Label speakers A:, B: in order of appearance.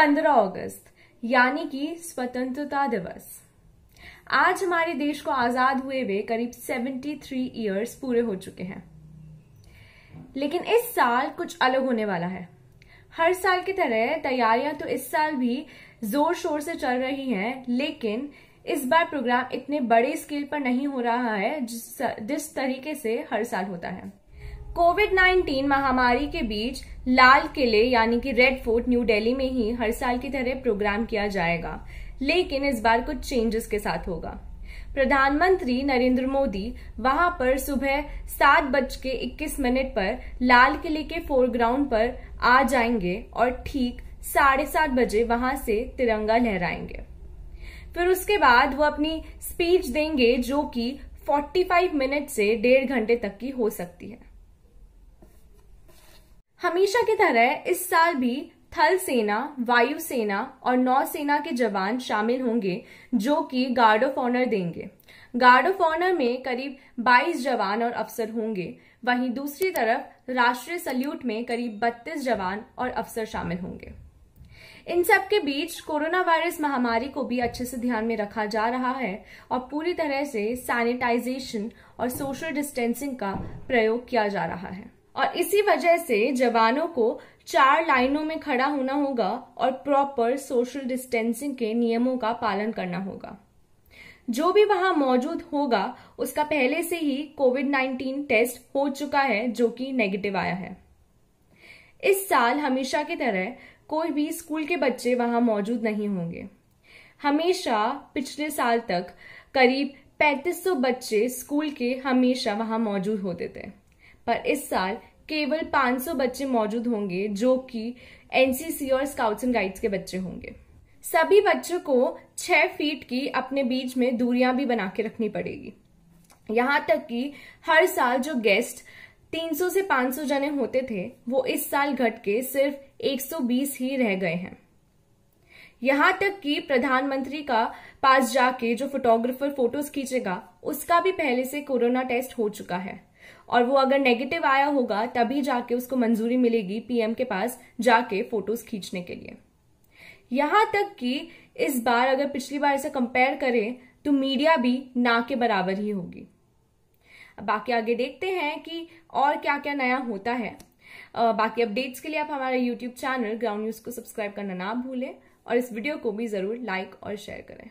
A: पंद्रह अगस्त यानी कि स्वतंत्रता दिवस आज हमारे देश को आजाद हुए हुए करीब 73 ईयर्स पूरे हो चुके हैं लेकिन इस साल कुछ अलग होने वाला है हर साल की तरह तैयारियां तो इस साल भी जोर शोर से चल रही हैं लेकिन इस बार प्रोग्राम इतने बड़े स्केल पर नहीं हो रहा है जिस जिस तरीके से हर साल होता है कोविड 19 महामारी के बीच लाल किले यानी कि रेड फोर्ट न्यू दिल्ली में ही हर साल की तरह प्रोग्राम किया जाएगा लेकिन इस बार कुछ चेंजेस के साथ होगा प्रधानमंत्री नरेंद्र मोदी वहां पर सुबह सात बज के इक्कीस मिनट पर लाल किले के फोरग्राउंड पर आ जाएंगे और ठीक साढ़े सात बजे वहां से तिरंगा लहराएंगे फिर उसके बाद वो अपनी स्पीच देंगे जो कि 45 मिनट से डेढ़ घंटे तक की हो सकती है हमेशा की तरह इस साल भी थल सेना वायुसेना और नौसेना के जवान शामिल होंगे जो कि गार्ड ऑफ ऑनर देंगे गार्ड ऑफ ऑनर में करीब 22 जवान और अफसर होंगे वहीं दूसरी तरफ राष्ट्रीय सल्यूट में करीब 32 जवान और अफसर शामिल होंगे इन सब के बीच कोरोना वायरस महामारी को भी अच्छे से ध्यान में रखा जा रहा है और पूरी तरह से सैनिटाइजेशन और सोशल डिस्टेंसिंग का प्रयोग किया जा रहा है और इसी वजह से जवानों को चार लाइनों में खड़ा होना होगा और प्रॉपर सोशल डिस्टेंसिंग के नियमों का पालन करना होगा जो भी वहां मौजूद होगा उसका पहले से ही कोविड 19 टेस्ट हो चुका है जो कि नेगेटिव आया है इस साल हमेशा की तरह कोई भी स्कूल के बच्चे वहां मौजूद नहीं होंगे हमेशा पिछले साल तक करीब 3500 बच्चे स्कूल के हमेशा वहां मौजूद होते थे पर इस साल केवल 500 बच्चे मौजूद होंगे जो कि एनसीसी और स्काउट्स एंड गाइड्स के बच्चे होंगे सभी बच्चों को 6 फीट की अपने बीच में दूरियां भी बना के रखनी पड़ेगी यहाँ तक कि हर साल जो गेस्ट 300 से 500 जने होते थे वो इस साल घट के सिर्फ 120 ही रह गए हैं यहाँ तक कि प्रधानमंत्री का पास जाके जो फोटोग्राफर फोटोज खींचेगा उसका भी पहले से कोरोना टेस्ट हो चुका है और वो अगर नेगेटिव आया होगा तभी जाके उसको मंजूरी मिलेगी पीएम के पास जाके फोटोज खींचने के लिए यहां तक कि इस बार अगर पिछली बार से कंपेयर करें तो मीडिया भी ना के बराबर ही होगी बाकी आगे देखते हैं कि और क्या क्या नया होता है बाकी अपडेट्स के लिए आप हमारे यूट्यूब चैनल ग्राउंड न्यूज़ को सब्सक्राइब करना ना भूलें और इस वीडियो को भी ज़रूर लाइक और शेयर करें